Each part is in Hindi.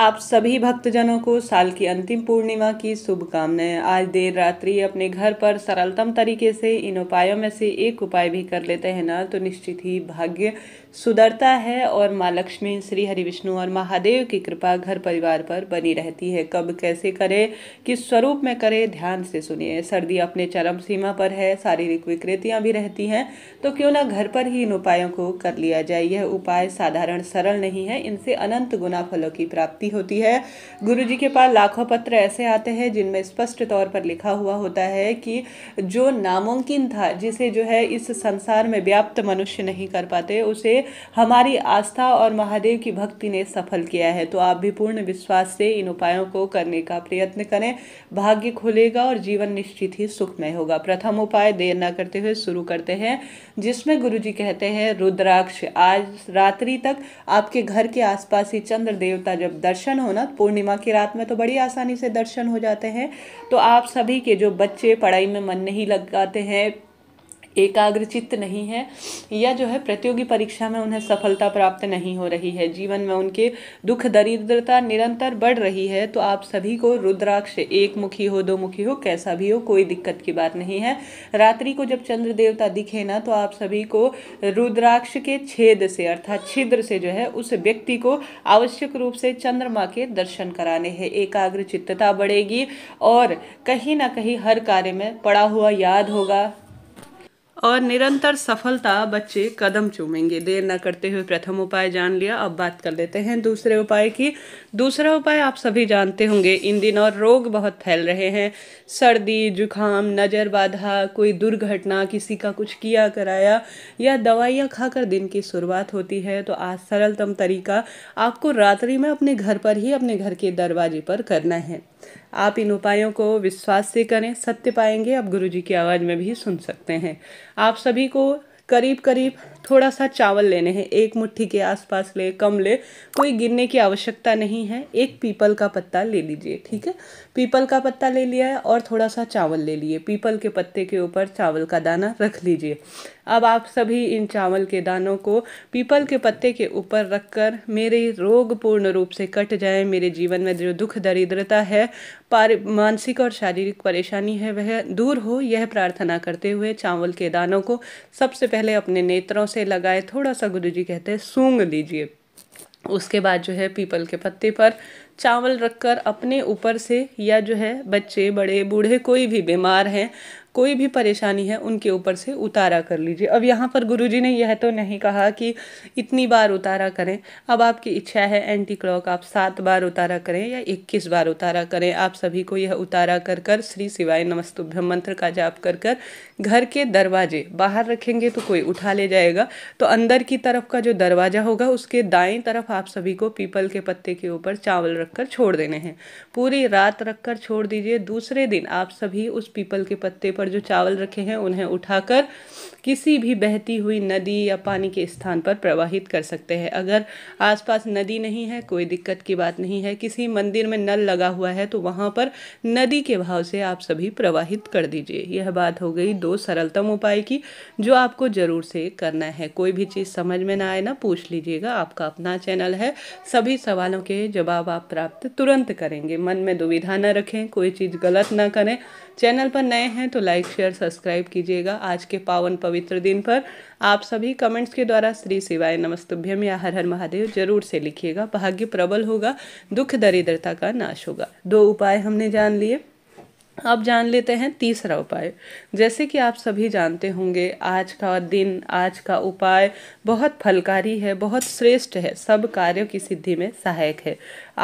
आप सभी भक्तजनों को साल की अंतिम पूर्णिमा की शुभकामनाएं आज देर रात्रि अपने घर पर सरलतम तरीके से इन उपायों में से एक उपाय भी कर लेते हैं ना तो निश्चित ही भाग्य सुधरता है और माँ लक्ष्मी श्री हरि विष्णु और महादेव की कृपा घर परिवार पर बनी रहती है कब कैसे करें किस स्वरूप में करें ध्यान से सुनिए सर्दी अपने चरम सीमा पर है शारीरिक विकृतियाँ भी रहती हैं तो क्यों ना घर पर ही इन उपायों को कर लिया जाए यह उपाय साधारण सरल नहीं है इनसे अनंत गुना फलों की प्राप्ति होती है गुरु जी के पास लाखों पत्र ऐसे आते हैं जिनमें स्पष्ट तौर पर लिखा हुआ होता है कि जो नामुमकिन था जिसे जो है इस संसार में व्याप्त मनुष्य नहीं कर पाते उसे हमारी आस्था और महादेव की भक्ति ने सफल किया है तो आप भी पूर्ण विश्वास से इन उपायों को करने का प्रयत्न करें भाग्य खुलेगा और जीवन निश्चित ही सुखमय होगा प्रथम उपाय देर न करते हुए शुरू करते हैं जिसमें गुरु जी कहते हैं रुद्राक्ष आज रात्रि तक आपके घर के आसपास ही चंद्र देवता जब दर्शन हो ना तो पूर्णिमा की रात में तो बड़ी आसानी से दर्शन हो जाते हैं तो आप सभी के जो बच्चे पढ़ाई में मन नहीं लगाते हैं चित्त नहीं है या जो है प्रतियोगी परीक्षा में उन्हें सफलता प्राप्त नहीं हो रही है जीवन में उनके दुख दरिद्रता निरंतर बढ़ रही है तो आप सभी को रुद्राक्ष एक मुखी हो दो मुखी हो कैसा भी हो कोई दिक्कत की बात नहीं है रात्रि को जब चंद्र देवता दिखे ना तो आप सभी को रुद्राक्ष के छेद से अर्थात छिद्र से जो है उस व्यक्ति को आवश्यक रूप से चंद्रमा के दर्शन कराने हैं एकाग्र चित्तता बढ़ेगी और कहीं ना कहीं हर कार्य में पड़ा हुआ याद होगा और निरंतर सफलता बच्चे कदम चूमेंगे देर ना करते हुए प्रथम उपाय जान लिया अब बात कर लेते हैं दूसरे उपाय की दूसरा उपाय आप सभी जानते होंगे इन दिनों रोग बहुत फैल रहे हैं सर्दी जुखाम नज़र बाधा कोई दुर्घटना किसी का कुछ किया कराया या दवाइयाँ खाकर दिन की शुरुआत होती है तो आज सरलतम तरीका आपको रात्रि में अपने घर पर ही अपने घर के दरवाजे पर करना है आप इन उपायों को विश्वास से करें सत्य पाएंगे आप गुरु जी की आवाज़ में भी सुन सकते हैं आप सभी को करीब करीब थोड़ा सा चावल लेने हैं एक मुट्ठी के आसपास ले कम ले कोई गिनने की आवश्यकता नहीं है एक पीपल का पत्ता ले लीजिए ठीक है पीपल का पत्ता ले लिया है और थोड़ा सा चावल ले लिए पीपल के पत्ते के ऊपर चावल का दाना रख लीजिए अब आप सभी इन चावल के दानों को पीपल के पत्ते के ऊपर रखकर मेरे रोग पूर्ण रूप से कट जाए मेरे जीवन में जो दुख दरिद्रता है पार मानसिक और शारीरिक परेशानी है वह दूर हो यह प्रार्थना करते हुए चावल के दानों को सबसे पहले अपने नेत्रों से से लगाए थोड़ा सा गुरु जी कहते हैं सूंघ लीजिए उसके बाद जो है पीपल के पत्ते पर चावल रखकर अपने ऊपर से या जो है बच्चे बड़े बूढ़े कोई भी बीमार हैं कोई भी परेशानी है उनके ऊपर से उतारा कर लीजिए अब यहाँ पर गुरु जी ने यह तो नहीं कहा कि इतनी बार उतारा करें अब आपकी इच्छा है एंटी क्लॉक आप सात बार उतारा करें या इक्कीस बार उतारा करें आप सभी को यह उतारा कर कर श्री शिवाय नमस्तुभ्य मंत्र का जाप कर कर घर के दरवाजे बाहर रखेंगे तो कोई उठा ले जाएगा तो अंदर की तरफ का जो दरवाजा होगा उसके दाएं तरफ आप सभी को पीपल के पत्ते के ऊपर चावल रखकर छोड़ देने हैं पूरी रात रखकर छोड़ दीजिए दूसरे दिन आप सभी उस पीपल के पत्ते पर जो चावल रखे हैं उन्हें उठाकर किसी भी बहती हुई नदी या पानी के स्थान पर प्रवाहित कर सकते हैं अगर आसपास नदी नहीं है कोई दिक्कत की बात नहीं है किसी मंदिर में नल लगा हुआ है तो वहाँ पर नदी के भाव से आप सभी प्रवाहित कर दीजिए यह बात हो गई दो सरलतम उपाय की जो आपको ज़रूर से करना है कोई भी चीज़ समझ में ना आए ना पूछ लीजिएगा आपका अपना चैनल है सभी सवालों के जवाब आप प्राप्त तुरंत करेंगे मन में दुविधा न रखें कोई चीज़ गलत ना करें चैनल पर नए हैं तो लाइक शेयर सब्सक्राइब कीजिएगा आज के पावन पवित्र दिन पर आप सभी कमेंट्स के द्वारा श्री शिवाय नमस्तुभ्यम या हर हर महादेव जरूर से लिखिएगा भाग्य प्रबल होगा दुख दरिद्रता का नाश होगा दो उपाय हमने जान लिए अब जान लेते हैं तीसरा उपाय जैसे कि आप सभी जानते होंगे आज का दिन आज का उपाय बहुत फलकारी है बहुत श्रेष्ठ है सब कार्यों की सिद्धि में सहायक है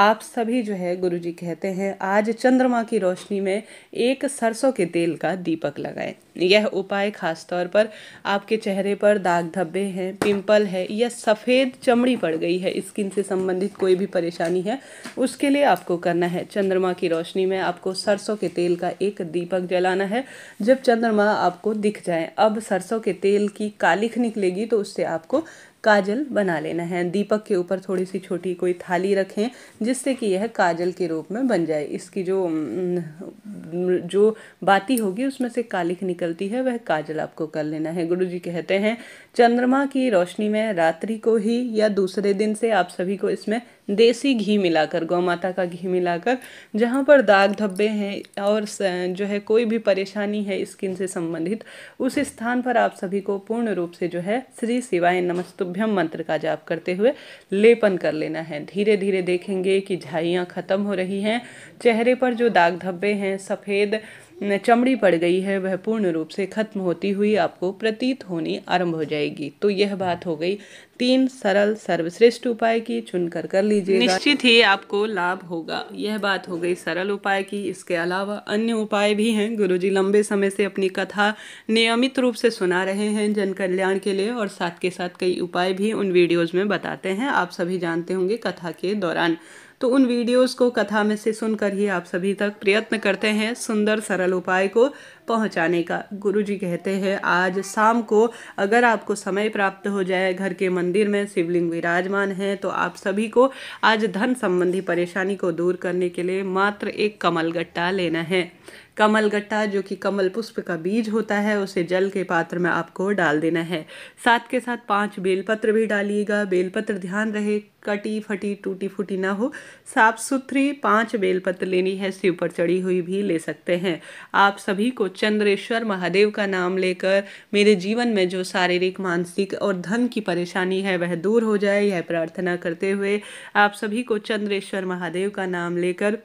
आप सभी जो है गुरुजी कहते हैं आज चंद्रमा की रोशनी में एक सरसों के तेल का दीपक लगाएं यह उपाय खासतौर पर आपके चेहरे पर दाग धब्बे हैं पिंपल है या सफ़ेद चमड़ी पड़ गई है स्किन से संबंधित कोई भी परेशानी है उसके लिए आपको करना है चंद्रमा की रोशनी में आपको सरसों के तेल का एक दीपक जलाना है जब चंद्रमा आपको दिख जाए अब सरसों के तेल की कालिख निकलेगी तो उससे आपको काजल बना लेना है दीपक के ऊपर थोड़ी सी छोटी कोई थाली रखें जिससे कि यह काजल के रूप में बन जाए इसकी जो जो बाती होगी उसमें से कालिख निकलती है वह काजल आपको कर लेना है गुरु जी कहते हैं चंद्रमा की रोशनी में रात्रि को ही या दूसरे दिन से आप सभी को इसमें देसी घी मिलाकर गौ माता का घी मिलाकर जहाँ पर दाग धब्बे हैं और जो है कोई भी परेशानी है स्किन से संबंधित उस स्थान पर आप सभी को पूर्ण रूप से जो है श्री शिवाय नमस्तुभ्यम मंत्र का जाप करते हुए लेपन कर लेना है धीरे धीरे देखेंगे कि झाइयाँ ख़त्म हो रही हैं चेहरे पर जो दाग धब्बे हैं सफ़ेद चमड़ी पड़ गई है वह पूर्ण रूप से खत्म होती हुई आपको प्रतीत होनी आरंभ हो जाएगी तो यह बात हो गई तीन सरल सर्वश्रेष्ठ उपाय की चुनकर कर लीजिए निश्चित ही आपको लाभ होगा यह बात हो गई सरल उपाय की इसके अलावा अन्य उपाय भी हैं गुरुजी लंबे समय से अपनी कथा नियमित रूप से सुना रहे हैं जन कल्याण के लिए और साथ के साथ कई उपाय भी उन वीडियोज में बताते हैं आप सभी जानते होंगे कथा के दौरान तो उन वीडियोस को कथा में से सुनकर ही आप सभी तक प्रयत्न करते हैं सुंदर सरल उपाय को पहुंचाने का गुरु जी कहते हैं आज शाम को अगर आपको समय प्राप्त हो जाए घर के मंदिर में शिवलिंग विराजमान है तो आप सभी को आज धन संबंधी परेशानी को दूर करने के लिए मात्र एक कमल गट्टा लेना है कमल गट्टा जो कि कमल पुष्प का बीज होता है उसे जल के पात्र में आपको डाल देना है साथ के साथ पांच बेलपत्र भी डालिएगा बेलपत्र ध्यान रहे कटी फटी टूटी फूटी ना हो साफ सुथरी पांच बेलपत्र लेनी है शिव पर चढ़ी हुई भी ले सकते हैं आप सभी को चंद्रेश्वर महादेव का नाम लेकर मेरे जीवन में जो शारीरिक मानसिक और धन की परेशानी है वह दूर हो जाए यह प्रार्थना करते हुए आप सभी को चंद्रेश्वर महादेव का नाम लेकर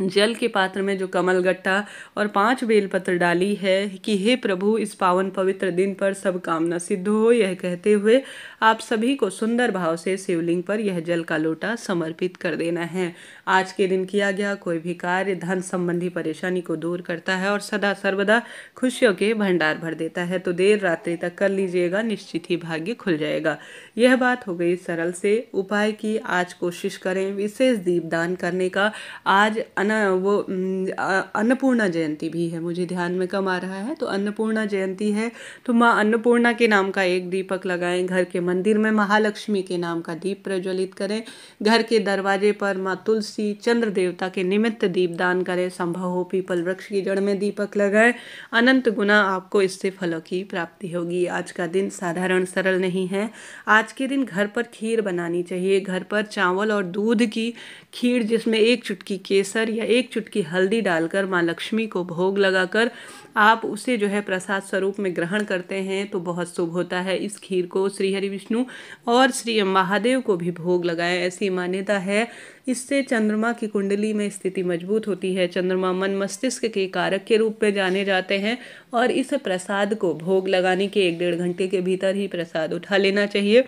जल के पात्र में जो कमल गट्टा और पांच बेलपत्र डाली है कि हे प्रभु इस पावन पवित्र दिन पर सब कामना सिद्ध हो यह कहते हुए आप सभी को सुंदर भाव से शिवलिंग पर यह जल का लोटा समर्पित कर देना है आज के दिन किया गया कोई भी कार्य धन संबंधी परेशानी को दूर करता है और सदा सर्वदा खुशियों के भंडार भर देता है तो देर रात्रि तक कर लीजिएगा निश्चित ही भाग्य खुल जाएगा यह बात हो गई सरल से उपाय की आज कोशिश करें विशेष दीपदान करने का आज अन वो अन्नपूर्णा जयंती भी है मुझे ध्यान में कम आ रहा है तो अन्नपूर्णा जयंती है तो माँ अन्नपूर्णा के नाम का एक दीपक लगाएं घर के मंदिर में महालक्ष्मी के नाम का दीप प्रज्वलित करें घर के दरवाजे पर माँ तुलसी चंद्र देवता के निमित्त दीपदान करें संभव हो पीपल वृक्ष की जड़ में दीपक लगाएं अनंत अनंत गुना आपको इससे फलों की प्राप्ति होगी आज का दिन साधारण सरल नहीं है आज के दिन घर पर खीर बनानी चाहिए घर पर चावल और दूध की खीर जिसमें एक चुटकी केसर या एक चुटकी हल्दी डालकर माँ लक्ष्मी को भोग लगाकर आप उसे जो है प्रसाद स्वरूप में ग्रहण करते हैं तो बहुत शुभ होता है इस खीर को श्री हरि विष्णु और श्री महादेव को भी भोग लगाएं ऐसी मान्यता है इससे चंद्रमा की कुंडली में स्थिति मजबूत होती है चंद्रमा मन मस्तिष्क के कारक के रूप में जाने जाते हैं और इस प्रसाद को भोग लगाने के एक डेढ़ घंटे के भीतर ही प्रसाद उठा लेना चाहिए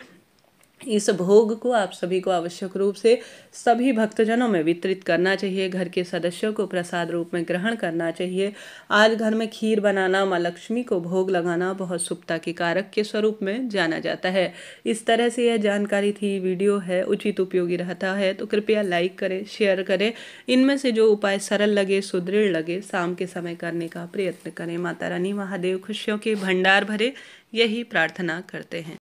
इस भोग को आप सभी को आवश्यक रूप से सभी भक्तजनों में वितरित करना चाहिए घर के सदस्यों को प्रसाद रूप में ग्रहण करना चाहिए आज घर में खीर बनाना माँ लक्ष्मी को भोग लगाना बहुत सुप्ता के कारक के स्वरूप में जाना जाता है इस तरह से यह जानकारी थी वीडियो है उचित उपयोगी रहता है तो कृपया लाइक करें शेयर करें इनमें से जो उपाय सरल लगे सुदृढ़ लगे शाम के समय करने का प्रयत्न करें माता रानी महादेव खुशियों के भंडार भरे यही प्रार्थना करते हैं